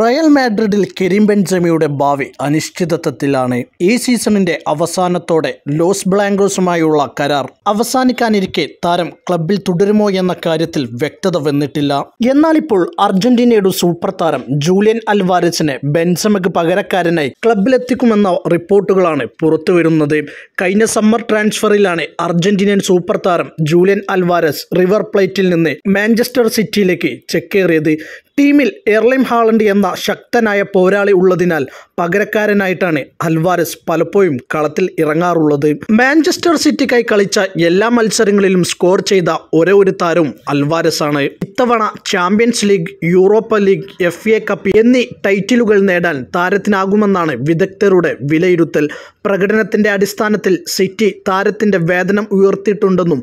Real മാഡ്രിഡിൽ കെരിം ബെൻസമിയുടെ ഭാവി അനിശ്ചിതത്വത്തിലാണ് ഈ സീസണിന്റെ അവസാനത്തോടെ ലോസ് ബ്ലാങ്കോസുമായുള്ള കരാർ അവസാനിക്കാനിരിക്കെ താരം ക്ലബിൽ തുടരുമോ എന്ന കാര്യത്തിൽ വ്യക്തത വന്നിട്ടില്ല എന്നാൽ ഇപ്പോൾ അർജന്റീനയുടെ സൂപ്പർ താരം ജൂലിയൻ അൽവാരസിനെ ബെൻസമയ്ക്ക് പകരക്കാരനായി ക്ലബിലെത്തിക്കുമെന്ന റിപ്പോർട്ടുകളാണ് പുറത്തുവരുന്നത് കഴിഞ്ഞ സമ്മർ ട്രാൻസ്ഫറിലാണ് അർജന്റീനിയൻ സൂപ്പർ താരം ജൂലിയൻ അൽവാരസ് റിവർ പ്ലേറ്റിൽ നിന്ന് മാഞ്ചസ്റ്റർ സിറ്റിയിലേക്ക് ചെക്കേറിയത് ടീമിൽ എർലിം ഹാളണ്ട് എന്ന എന്ന ശക്തനായ പോരാളി ഉള്ളതിനാൽ പകരക്കാരനായിട്ടാണ് അൽവാരസ് പലപ്പോഴും കളത്തിൽ ഇറങ്ങാറുള്ളത് മാഞ്ചസ്റ്റർ സിറ്റിക്കായി കളിച്ച എല്ലാ മത്സരങ്ങളിലും സ്കോർ ചെയ്ത ഒരേ ഒരു താരവും അൽവാരസ് ആണ് ഇത്തവണ Champions League Europa League F A cup എന്നീ ടൈറ്റിലുകൾ നേടാൻ താരത്തിനാകുമെന്നാണ് വിദഗ്ധരുടെ വിലയിരുത്തൽ പ്രകടനത്തിൻ്റെ അടിസ്ഥാനത്തിൽ സിറ്റി താരത്തിൻ്റെ വേതനം ഉയർത്തിയിട്ടുണ്ടെന്നും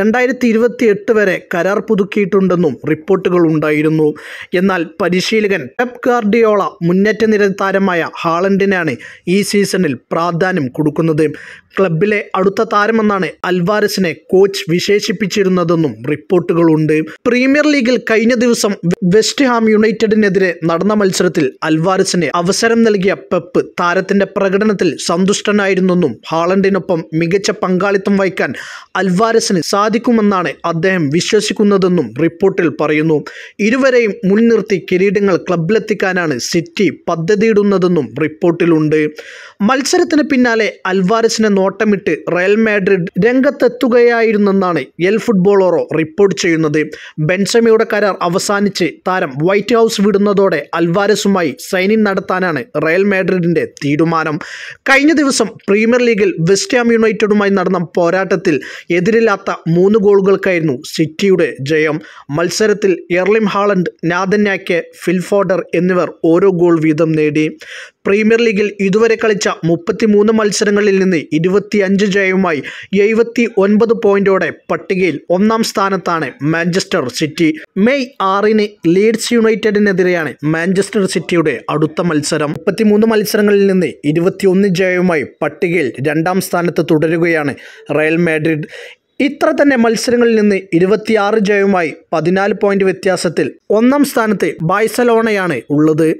രണ്ടായിരത്തി ഇരുപത്തി എട്ട് വരെ കരാർ പുതുക്കിയിട്ടുണ്ടെന്നും റിപ്പോർട്ടുകൾ ഉണ്ടായിരുന്നു എന്നാൽ പരിശീലകൻ പെപ് ഗാർഡിയോള മുന്നേറ്റ നിര താരമായ ഹാളണ്ടിനാണ് ഈ സീസണിൽ പ്രാധാന്യം കൊടുക്കുന്നത് ക്ലബിലെ അടുത്ത താരമെന്നാണ് അൽവാരസിനെ കോച്ച് വിശേഷിപ്പിച്ചിരുന്നതെന്നും റിപ്പോർട്ടുകളുണ്ട് പ്രീമിയർ ലീഗിൽ കഴിഞ്ഞ ദിവസം വെസ്റ്റ് ഹാം യുണൈറ്റഡിനെതിരെ നടന്ന മത്സരത്തിൽ അൽവാരസിന് അവസരം നൽകിയ പെപ്പ് താരത്തിന്റെ പ്രകടനത്തിൽ സന്തുഷ്ടനായിരുന്നെന്നും ഹാളണ്ടിനൊപ്പം മികച്ച പങ്കാളിത്തം വഹിക്കാൻ അൽവാരസിന് സാധിക്കുമെന്നാണ് അദ്ദേഹം വിശ്വസിക്കുന്നതെന്നും റിപ്പോർട്ടിൽ പറയുന്നു ഇരുവരെയും മുൻനിർത്തി കിരീടങ്ങൾ ക്ലബിലെത്തിക്കാനാണ് സിറ്റി പദ്ധതിയിടുന്നതെന്നും റിപ്പോർട്ടിലുണ്ട് മത്സരത്തിന് പിന്നാലെ അൽവാരസിനെ നോട്ടമിട്ട് റയൽ മാഡ്രിഡ് രംഗത്തെത്തുകയായിരുന്നെന്നാണ് എൽ ഫുട്ബോളോറോ റിപ്പോർട്ട് ചെയ്യുന്നത് ബെൻസമയുടെ കരാർ അവസാനിച്ച് താരം വൈറ്റ് ഹൗസ് വിടുന്നതോടെ അൽവാരസുമായി സൈനിൻ നടത്താനാണ് റയൽ മാഡ്രിഡിൻ്റെ തീരുമാനം കഴിഞ്ഞ ദിവസം പ്രീമിയർ ലീഗിൽ വെസ്റ്റ് ഹാം യുണൈറ്റഡുമായി നടന്ന പോരാട്ടത്തിൽ എതിരില്ലാത്ത മൂന്ന് ഗോളുകൾക്കായിരുന്നു സിറ്റിയുടെ ജയം മത്സരത്തിൽ എർലിം ഹാളണ്ട് നാദന്യാക്കെ ഫിൽഫോർഡർ എന്നിവർ ഓരോ ഗോൾ വീതം നേടി പ്രീമിയർ ലീഗിൽ ഇതുവരെ കളിച്ച മുപ്പത്തിമൂന്ന് മത്സരങ്ങളിൽ നിന്ന് ഇരുപത്തിയഞ്ച് ജയവുമായി എഴുപത്തി ഒൻപത് പോയിന്റോടെ പട്ടികയിൽ ഒന്നാം സ്ഥാനത്താണ് മാഞ്ചസ്റ്റർ സിറ്റി മെയ് ആറിന് ലീഡ്സ് യുണൈറ്റഡിനെതിരെയാണ് മാഞ്ചസ്റ്റർ സിറ്റിയുടെ അടുത്ത മത്സരം മുപ്പത്തിമൂന്ന് മത്സരങ്ങളിൽ നിന്ന് ഇരുപത്തിയൊന്ന് ജയവുമായി പട്ടികയിൽ രണ്ടാം സ്ഥാനത്ത് തുടരുകയാണ് റയൽ മാഡ്രിഡ് ഇത്ര തന്നെ മത്സരങ്ങളിൽ നിന്ന് ഇരുപത്തിയാറ് ജയവുമായി പതിനാല് പോയിന്റ് വ്യത്യാസത്തിൽ ഒന്നാം സ്ഥാനത്ത് ബാഴ്സലോണയാണ് ഉള്ളത്